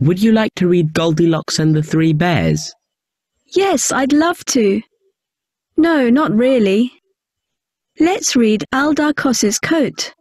Would you like to read Goldilocks and the Three Bears? Yes, I'd love to. No, not really. Let's read Aldarkos's coat.